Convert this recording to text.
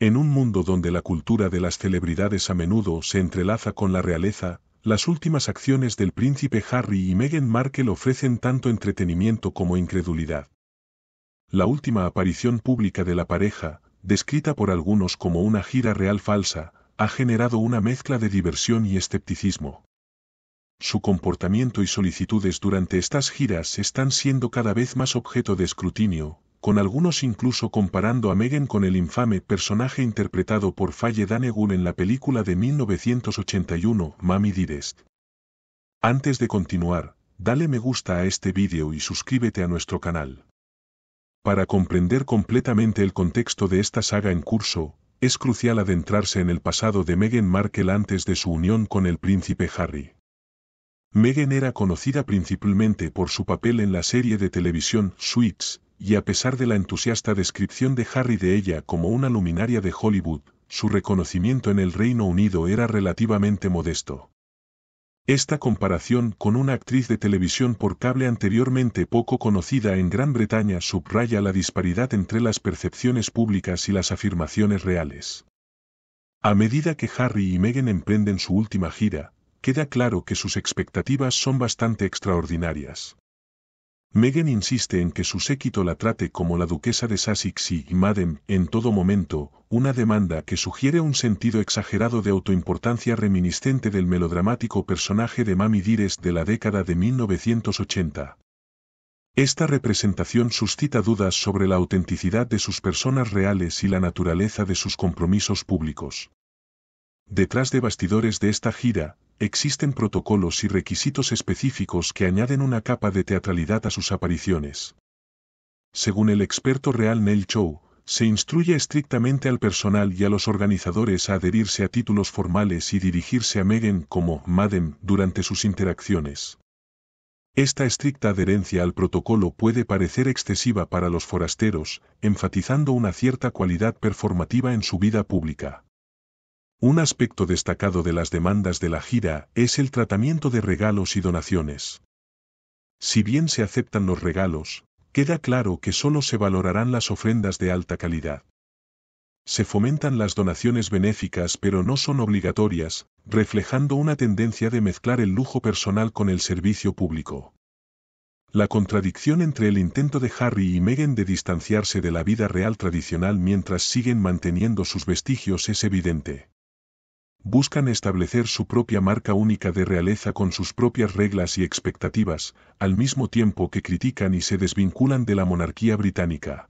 En un mundo donde la cultura de las celebridades a menudo se entrelaza con la realeza, las últimas acciones del príncipe Harry y Meghan Markle ofrecen tanto entretenimiento como incredulidad. La última aparición pública de la pareja, descrita por algunos como una gira real falsa, ha generado una mezcla de diversión y escepticismo. Su comportamiento y solicitudes durante estas giras están siendo cada vez más objeto de escrutinio, con algunos incluso comparando a Megan con el infame personaje interpretado por Faye Danegun en la película de 1981, Mami Didest. Antes de continuar, dale me gusta a este vídeo y suscríbete a nuestro canal. Para comprender completamente el contexto de esta saga en curso, es crucial adentrarse en el pasado de Meghan Markle antes de su unión con el príncipe Harry. Meghan era conocida principalmente por su papel en la serie de televisión Sweets, y a pesar de la entusiasta descripción de Harry de ella como una luminaria de Hollywood, su reconocimiento en el Reino Unido era relativamente modesto. Esta comparación con una actriz de televisión por cable anteriormente poco conocida en Gran Bretaña subraya la disparidad entre las percepciones públicas y las afirmaciones reales. A medida que Harry y Meghan emprenden su última gira, queda claro que sus expectativas son bastante extraordinarias. Meghan insiste en que su séquito la trate como la duquesa de Sussex y Madem en todo momento, una demanda que sugiere un sentido exagerado de autoimportancia reminiscente del melodramático personaje de Mami Dires de la década de 1980. Esta representación suscita dudas sobre la autenticidad de sus personas reales y la naturaleza de sus compromisos públicos. Detrás de bastidores de esta gira, existen protocolos y requisitos específicos que añaden una capa de teatralidad a sus apariciones. Según el experto real Neil Chow, se instruye estrictamente al personal y a los organizadores a adherirse a títulos formales y dirigirse a Megan como Madden durante sus interacciones. Esta estricta adherencia al protocolo puede parecer excesiva para los forasteros, enfatizando una cierta cualidad performativa en su vida pública. Un aspecto destacado de las demandas de la gira es el tratamiento de regalos y donaciones. Si bien se aceptan los regalos, queda claro que solo se valorarán las ofrendas de alta calidad. Se fomentan las donaciones benéficas pero no son obligatorias, reflejando una tendencia de mezclar el lujo personal con el servicio público. La contradicción entre el intento de Harry y Meghan de distanciarse de la vida real tradicional mientras siguen manteniendo sus vestigios es evidente buscan establecer su propia marca única de realeza con sus propias reglas y expectativas, al mismo tiempo que critican y se desvinculan de la monarquía británica.